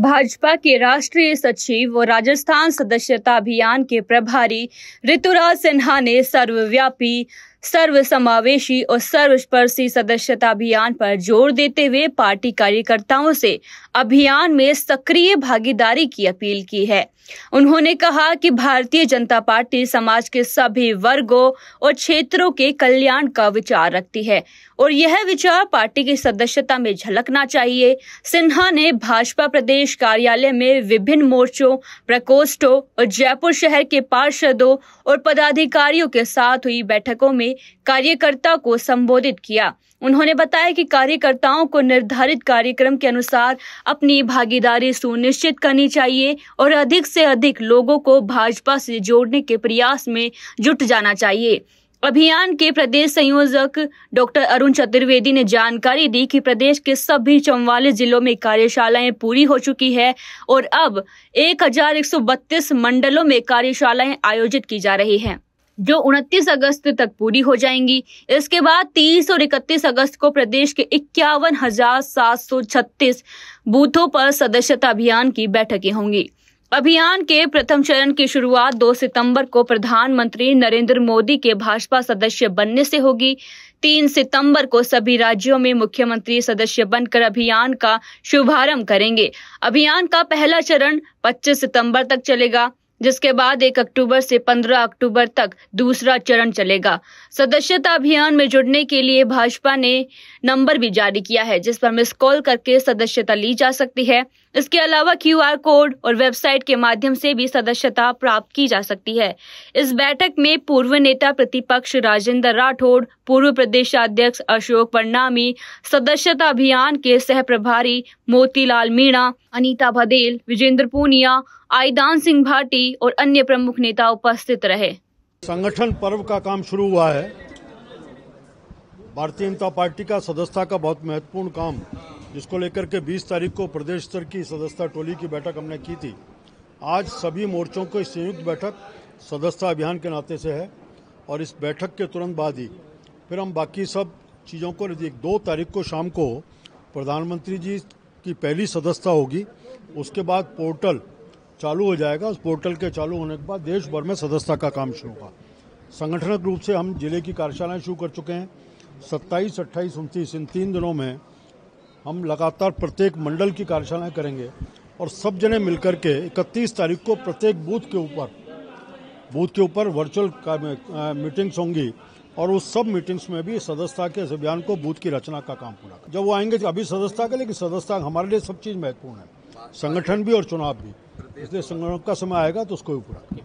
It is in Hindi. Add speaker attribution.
Speaker 1: भाजपा के राष्ट्रीय सचिव व राजस्थान सदस्यता अभियान के प्रभारी ऋतुराज सिन्हा ने सर्वव्यापी सर्व समावेशी और सर्वस्पर्शी सदस्यता अभियान पर जोर देते हुए पार्टी कार्यकर्ताओं से अभियान में सक्रिय भागीदारी की अपील की है उन्होंने कहा कि भारतीय जनता पार्टी समाज के सभी वर्गों और क्षेत्रों के कल्याण का विचार रखती है और यह विचार पार्टी की सदस्यता में झलकना चाहिए सिन्हा ने भाजपा प्रदेश कार्यालय में विभिन्न मोर्चों प्रकोष्ठों और जयपुर शहर के पार्षदों और पदाधिकारियों के साथ हुई बैठकों में कार्यकर्ता को संबोधित किया उन्होंने बताया कि कार्यकर्ताओं को निर्धारित कार्यक्रम के अनुसार अपनी भागीदारी सुनिश्चित करनी चाहिए और अधिक से अधिक लोगों को भाजपा से जोड़ने के प्रयास में जुट जाना चाहिए अभियान के प्रदेश संयोजक डॉक्टर अरुण चतुर्वेदी ने जानकारी दी कि प्रदेश के सभी चौवालीस जिलों में कार्यशालाएं पूरी हो चुकी है और अब एक मंडलों में कार्यशालाएं आयोजित की जा रही हैं जो 29 अगस्त तक पूरी हो जाएंगी इसके बाद 30 और 31 अगस्त को प्रदेश के इक्यावन हजार सात सौ छत्तीस बूथों पर सदस्यता अभियान की बैठकें होंगी अभियान के प्रथम चरण की शुरुआत 2 सितंबर को प्रधानमंत्री नरेंद्र मोदी के भाजपा सदस्य बनने से होगी 3 सितंबर को सभी राज्यों में मुख्यमंत्री सदस्य बनकर अभियान का शुभारंभ करेंगे अभियान का पहला चरण 25 सितंबर तक चलेगा जिसके बाद एक अक्टूबर से पंद्रह अक्टूबर तक दूसरा चरण चलेगा सदस्यता अभियान में जुड़ने के लिए भाजपा ने नंबर भी जारी किया है जिस पर मिस कॉल करके सदस्यता ली जा सकती है इसके अलावा क्यूआर कोड और वेबसाइट के माध्यम से भी सदस्यता प्राप्त की जा सकती है इस बैठक में पूर्व नेता प्रतिपक्ष राजेंद्र राठौड़ पूर्व प्रदेश अध्यक्ष अशोक परनामी सदस्यता अभियान के सह प्रभारी मोतीलाल मीणा अनीता भदेल विजेंद्र पूनिया आईदान सिंह भाटी और अन्य प्रमुख नेता उपस्थित रहे
Speaker 2: संगठन पर्व का काम शुरू हुआ है भारतीय जनता पार्टी का सदस्यता का बहुत महत्वपूर्ण काम जिसको लेकर के 20 तारीख को प्रदेश स्तर की सदस्यता टोली की बैठक हमने की थी आज सभी मोर्चों को संयुक्त बैठक सदस्यता अभियान के नाते से है और इस बैठक के तुरंत बाद ही फिर हम बाकी सब चीज़ों को एक दो तारीख को शाम को प्रधानमंत्री जी की पहली सदस्यता होगी उसके बाद पोर्टल चालू हो जाएगा उस पोर्टल के चालू होने के बाद देश भर में सदस्यता का काम शुरू होगा संगठनक रूप से हम जिले की कार्यशालाएं शुरू कर चुके हैं सत्ताईस अट्ठाईस उनतीस इन तीन दिनों में हम लगातार प्रत्येक मंडल की कार्यशालाएं करेंगे और सब जने मिलकर के 31 तारीख को प्रत्येक बूथ के ऊपर बूथ के ऊपर वर्चुअल मीटिंग्स होंगी और उस सब मीटिंग्स में भी सदस्यता के इस अभियान को बूथ की रचना का काम पूरा जब वो आएंगे अभी सदस्यता के लेकिन सदस्यता हमारे लिए सब चीज़ महत्वपूर्ण है संगठन भी और चुनाव भी इसलिए संगठन का समय आएगा तो उसको भी पूरा